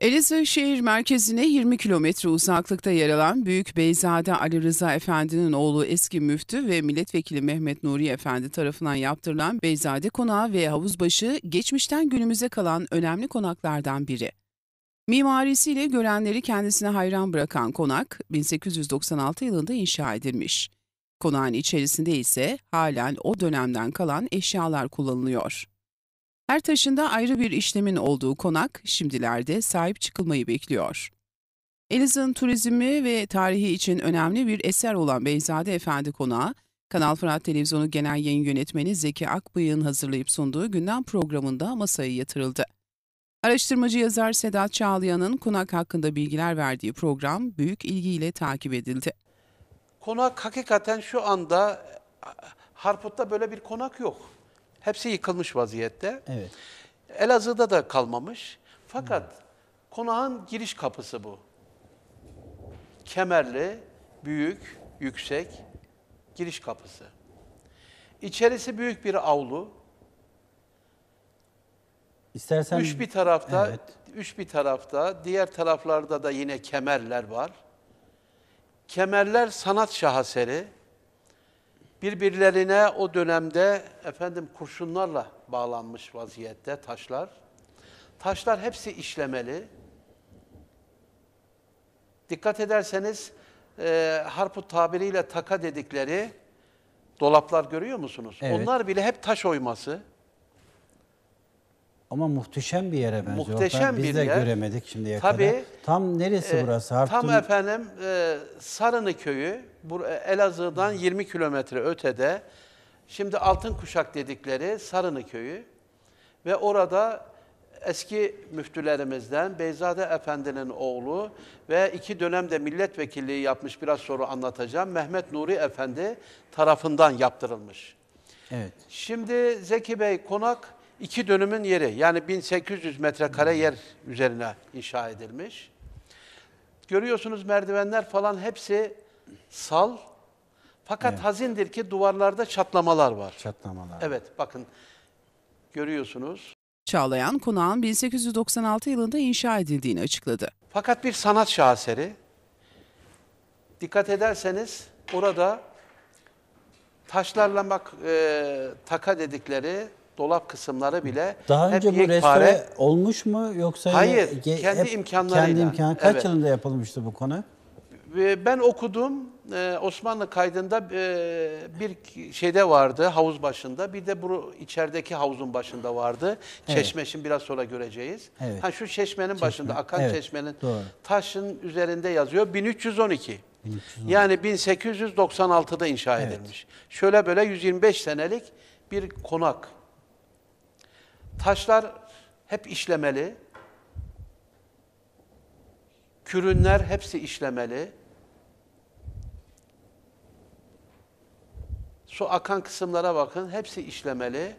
Elazığ şehir merkezine 20 kilometre uzaklıkta yer alan Büyük Beyzade Ali Rıza Efendi'nin oğlu eski müftü ve milletvekili Mehmet Nuri Efendi tarafından yaptırılan Beyzade Konağı ve Havuzbaşı geçmişten günümüze kalan önemli konaklardan biri. Mimarisiyle görenleri kendisine hayran bırakan konak 1896 yılında inşa edilmiş. Konağın içerisinde ise halen o dönemden kalan eşyalar kullanılıyor. Her taşında ayrı bir işlemin olduğu konak şimdilerde sahip çıkılmayı bekliyor. Elizan turizmi ve tarihi için önemli bir eser olan Beyzade Efendi Konağı, Kanal Fırat Televizyonu Genel Yayın Yönetmeni Zeki Akbıyık'ın hazırlayıp sunduğu gündem programında masaya yatırıldı. Araştırmacı yazar Sedat Çağlayan'ın konak hakkında bilgiler verdiği program büyük ilgiyle takip edildi. Konak hakikaten şu anda e, Harput'ta böyle bir konak yok. Hepsi yıkılmış vaziyette. Evet. Elazığ'da da kalmamış. Fakat Hı. konağın giriş kapısı bu. Kemerli, büyük, yüksek giriş kapısı. İçerisi büyük bir avlu. İstersen üç bir tarafta, evet. üç bir tarafta, diğer taraflarda da yine kemerler var. Kemerler sanat şaheseri. Birbirlerine o dönemde efendim kurşunlarla bağlanmış vaziyette taşlar. Taşlar hepsi işlemeli. Dikkat ederseniz e, harput tabiriyle taka dedikleri dolaplar görüyor musunuz? Evet. Onlar bile hep taş oyması. Ama muhteşem bir yere benziyor. Muhteşem ben, biz bir de yer. göremedik şimdiye Tabii, kadar. Tam neresi e, burası? Harptun... Tam efendim e, Sarını köyü Bur e, Elazığ'dan hmm. 20 kilometre ötede. Şimdi Altın Kuşak dedikleri Sarını köyü ve orada eski müftülerimizden Beyzade Efendi'nin oğlu ve iki dönemde milletvekilliği yapmış biraz sonra anlatacağım Mehmet Nuri Efendi tarafından yaptırılmış. Evet. Şimdi Zeki Bey konak iki dönümün yeri yani 1800 metrekare hmm. yer üzerine inşa edilmiş. Görüyorsunuz merdivenler falan hepsi sal. Fakat evet. hazindir ki duvarlarda çatlamalar var. Çatlamalar. Evet bakın görüyorsunuz. Çağlayan konağın 1896 yılında inşa edildiğini açıkladı. Fakat bir sanat şaheseri. Dikkat ederseniz orada taşlarla bak e, taka dedikleri dolap kısımları bile Daha hep önce bu restore olmuş mu yoksa Hayır, kendi imkanlarıyla. Kendi imkan. Kaç evet. yılında yapılmıştı bu konu? Ben okudum. E, Osmanlı kaydında e, bir şeyde vardı havuz başında. Bir de bu içerideki havuzun başında vardı. Evet. şimdi biraz sonra göreceğiz. Evet. Ha şu çeşmenin Çeşme. başında akan evet. çeşmenin Doğru. taşın üzerinde yazıyor 1312. 1312. Yani 1896'da inşa evet. edilmiş. Şöyle böyle 125 senelik bir konak. Taşlar hep işlemeli. Kürünler hepsi işlemeli. Su akan kısımlara bakın. Hepsi işlemeli.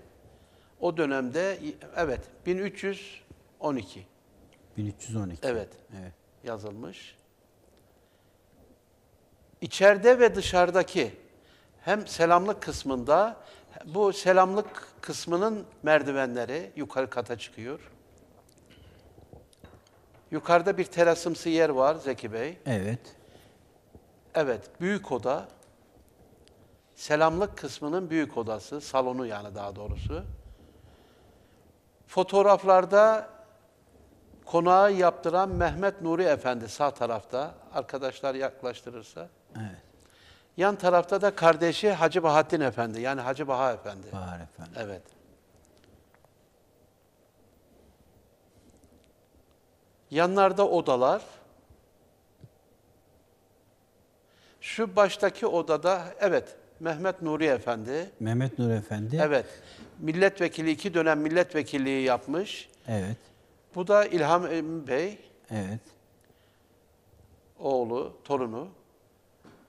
O dönemde evet 1312. 1312. Evet. Evet. Yazılmış. İçeride ve dışarıdaki hem selamlık kısmında bu selamlık kısmının merdivenleri yukarı kata çıkıyor. Yukarıda bir terasımsı yer var Zeki Bey. Evet. Evet, büyük oda. Selamlık kısmının büyük odası, salonu yani daha doğrusu. Fotoğraflarda konağı yaptıran Mehmet Nuri Efendi sağ tarafta. Arkadaşlar yaklaştırırsa. Evet. Yan tarafta da kardeşi Hacı Bahattin Efendi. Yani Hacı Baha Efendi. Bahar Efendi. Evet. Yanlarda odalar. Şu baştaki odada evet Mehmet Nuri Efendi. Mehmet Nuri Efendi. Evet. Milletvekili iki dönem milletvekilliği yapmış. Evet. Bu da İlham Bey. Evet. Oğlu, torunu.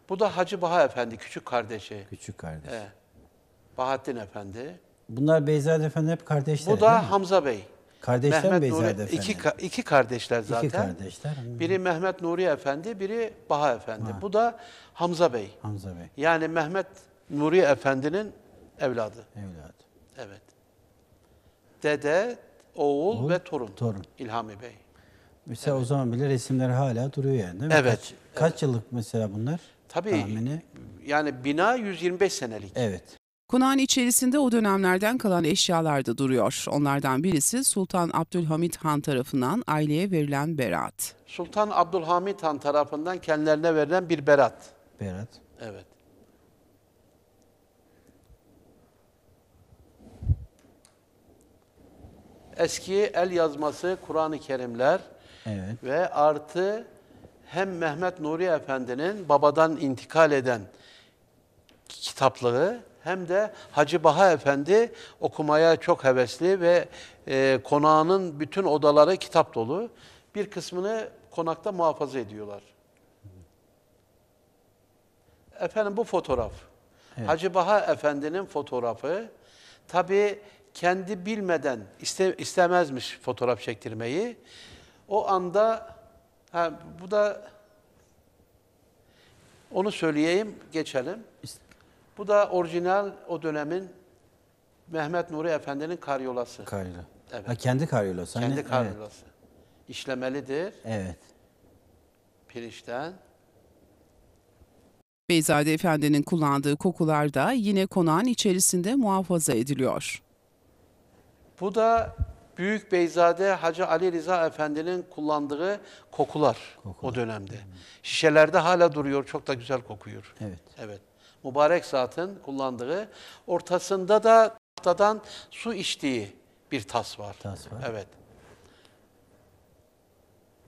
Bu da Hacı Baha Efendi, küçük kardeşi. Küçük kardeş. Ee, Bahattin Efendi. Bunlar Beyzade Efendi hep kardeşler Bu da Hamza Bey. Kardeşler Mehmet Nuri, Beyzade Efendi? iki, ka- kardeşler zaten. İki kardeşler. Biri Mehmet Nuri Efendi, biri Baha Efendi. Ha. Bu da Hamza Bey. Hamza Bey Yani Mehmet Nuri Efendi'nin evladı. evladı. Evet. Dede, oğul, Oğul, ve torun. torun. İlhami Bey. Mesela evet. o zaman bile resimler hala duruyor yani değil mi? Evet. Kaç, kaç yıllık mesela bunlar? Tabii. Tahmini. Yani bina 125 senelik. Evet. Konağın içerisinde o dönemlerden kalan eşyalar da duruyor. Onlardan birisi Sultan Abdülhamit Han tarafından aileye verilen berat. Sultan Abdülhamit Han tarafından kendilerine verilen bir berat. Berat. Evet. Eski el yazması Kur'an-ı Kerimler Evet. Ve artı hem Mehmet Nuri Efendi'nin babadan intikal eden kitaplığı hem de Hacı Baha Efendi okumaya çok hevesli ve e, konağının bütün odaları kitap dolu. Bir kısmını konakta muhafaza ediyorlar. Efendim bu fotoğraf. Evet. Hacı Baha Efendi'nin fotoğrafı. Tabii kendi bilmeden iste, istemezmiş fotoğraf çektirmeyi. O anda ha, bu da onu söyleyeyim, geçelim. Bu da orijinal o dönemin Mehmet Nuri Efendi'nin karyolası. Karyola. Evet. Ha, kendi karyolası. Hani, kendi hani, karyolası. Evet. İşlemelidir. Evet. Pirinçten. Beyzade Efendi'nin kullandığı kokular da yine konağın içerisinde muhafaza ediliyor. Bu da Büyük Beyzade Hacı Ali Rıza Efendi'nin kullandığı kokular, kokular. o dönemde. Şişelerde hala duruyor, çok da güzel kokuyor. Evet. Evet. Mübarek zatın kullandığı, ortasında da tahtadan su içtiği bir tas var. Tas var. Evet.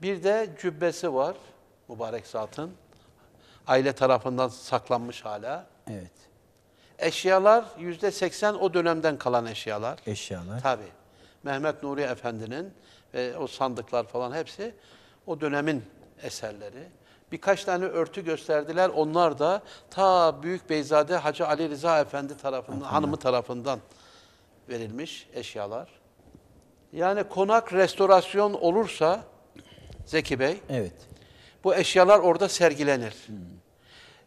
Bir de cübbesi var mübarek zatın. Aile tarafından saklanmış hala. Evet. Eşyalar yüzde seksen o dönemden kalan eşyalar. Eşyalar. Tabii. Mehmet Nuri Efendi'nin ve o sandıklar falan hepsi o dönemin eserleri. Birkaç tane örtü gösterdiler. Onlar da ta Büyük Beyzade Hacı Ali Rıza Efendi tarafından, Efendim. hanımı tarafından verilmiş eşyalar. Yani konak restorasyon olursa Zeki Bey, evet. bu eşyalar orada sergilenir. Hmm.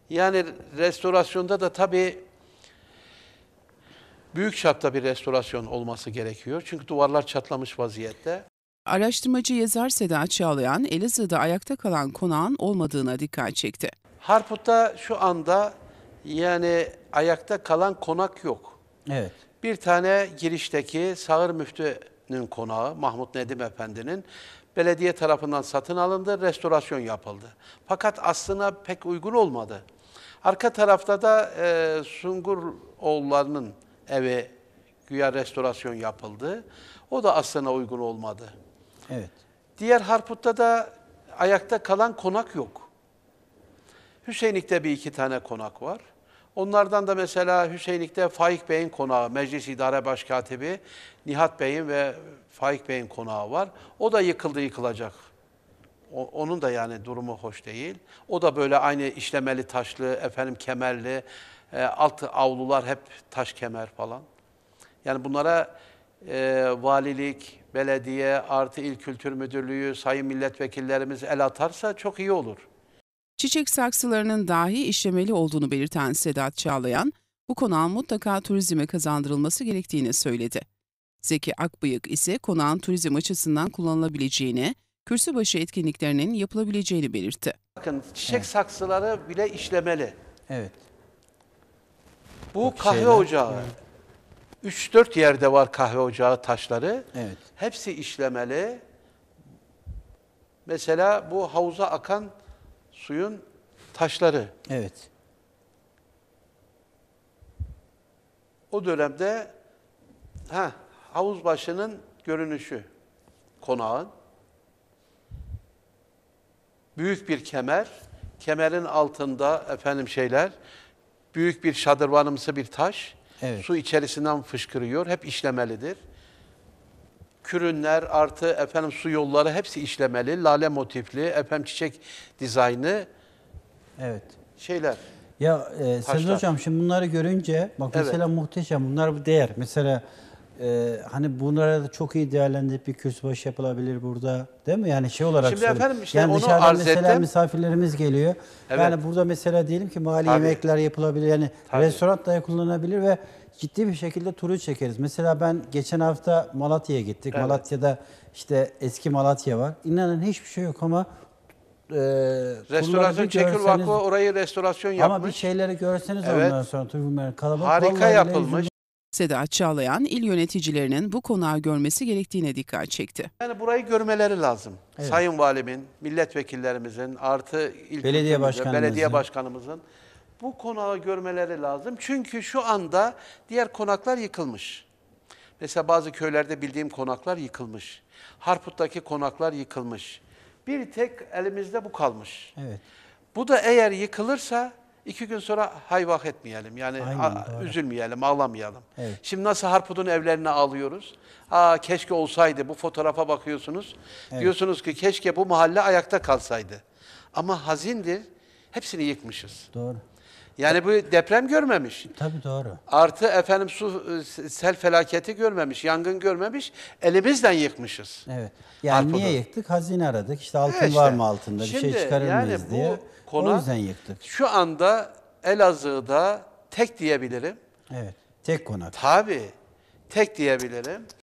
Yani restorasyonda da tabii büyük çapta bir restorasyon olması gerekiyor. Çünkü duvarlar çatlamış vaziyette. Araştırmacı yazar Seda Çağlayan, Elazığ'da ayakta kalan konağın olmadığına dikkat çekti. Harput'ta şu anda yani ayakta kalan konak yok. Evet. Bir tane girişteki Sağır Müftü'nün konağı Mahmut Nedim Efendi'nin belediye tarafından satın alındı, restorasyon yapıldı. Fakat aslına pek uygun olmadı. Arka tarafta da e, Oğullarının evi güya restorasyon yapıldı. O da aslına uygun olmadı. Evet. Diğer Harput'ta da ayakta kalan konak yok. Hüseyinlik'te bir iki tane konak var. Onlardan da mesela Hüseyinlik'te Faik Bey'in konağı, Meclis İdare Başkatibi Nihat Bey'in ve Faik Bey'in konağı var. O da yıkıldı yıkılacak. O, onun da yani durumu hoş değil. O da böyle aynı işlemeli taşlı, efendim kemerli, e, altı avlular hep taş kemer falan. Yani bunlara e, valilik, belediye, artı il kültür müdürlüğü, sayın milletvekillerimiz el atarsa çok iyi olur. Çiçek saksılarının dahi işlemeli olduğunu belirten Sedat Çağlayan, bu konağın mutlaka turizme kazandırılması gerektiğini söyledi. Zeki Akbıyık ise konağın turizm açısından kullanılabileceğini, kürsübaşı etkinliklerinin yapılabileceğini belirtti. Bakın çiçek evet. saksıları bile işlemeli. Evet. Bu kahve şeyler. ocağı. Evet. 3-4 yerde var kahve ocağı taşları. Evet. Hepsi işlemeli. Mesela bu havuza akan suyun taşları. Evet. O dönemde ha havuz başının görünüşü konağın büyük bir kemer, kemerin altında efendim şeyler büyük bir şadırvanımsı bir taş. Evet. Su içerisinden fışkırıyor. Hep işlemelidir. Kürünler artı efendim su yolları hepsi işlemeli. Lale motifli, efem çiçek dizaynı. Evet. Şeyler. Ya e, Sezgi Hocam şimdi bunları görünce bak evet. mesela muhteşem bunlar bu değer. Mesela ee, hani bunlara da çok iyi değerlendirip bir kürsübaşı yapılabilir burada değil mi? Yani şey olarak Şimdi efendim işte yani onu dışarıdan arz mesela ettim. misafirlerimiz geliyor. Evet. Yani burada mesela diyelim ki mali Tabii. yemekler yapılabilir. Yani Tabii. restoran da kullanılabilir ve ciddi bir şekilde turu çekeriz. Mesela ben geçen hafta Malatya'ya gittik. Evet. Malatya'da işte eski Malatya var. İnanın hiçbir şey yok ama e, restorasyon çekir Vakfı orayı restorasyon yapmış. Ama bir şeyleri görseniz evet. ondan sonra Turgumlar kalabalık. Harika yapılmış. Sedat Çağlayan, il yöneticilerinin bu konağı görmesi gerektiğine dikkat çekti. Yani burayı görmeleri lazım. Evet. Sayın Valimin, milletvekillerimizin, artı il belediye, belediye başkanımızın bu konağı görmeleri lazım. Çünkü şu anda diğer konaklar yıkılmış. Mesela bazı köylerde bildiğim konaklar yıkılmış. Harput'taki konaklar yıkılmış. Bir tek elimizde bu kalmış. Evet. Bu da eğer yıkılırsa İki gün sonra hayvah etmeyelim. Yani Aynen, üzülmeyelim, ağlamayalım. Evet. Şimdi nasıl Harput'un evlerini alıyoruz? Aa keşke olsaydı. Bu fotoğrafa bakıyorsunuz. Evet. Diyorsunuz ki keşke bu mahalle ayakta kalsaydı. Ama hazindir. Hepsini yıkmışız. Doğru. Yani bu deprem görmemiş. Tabii doğru. Artı efendim su sel felaketi görmemiş, yangın görmemiş. Elimizden yıkmışız. Evet. Yani Arpo'da. niye yıktık? Hazine aradık. İşte altın işte, var mı altında? Şimdi, bir şey çıkarır yani mıyız diye. konu, o yüzden yıktık. Şu anda Elazığ'da tek diyebilirim. Evet. Tek konak. Tabii. Tek diyebilirim.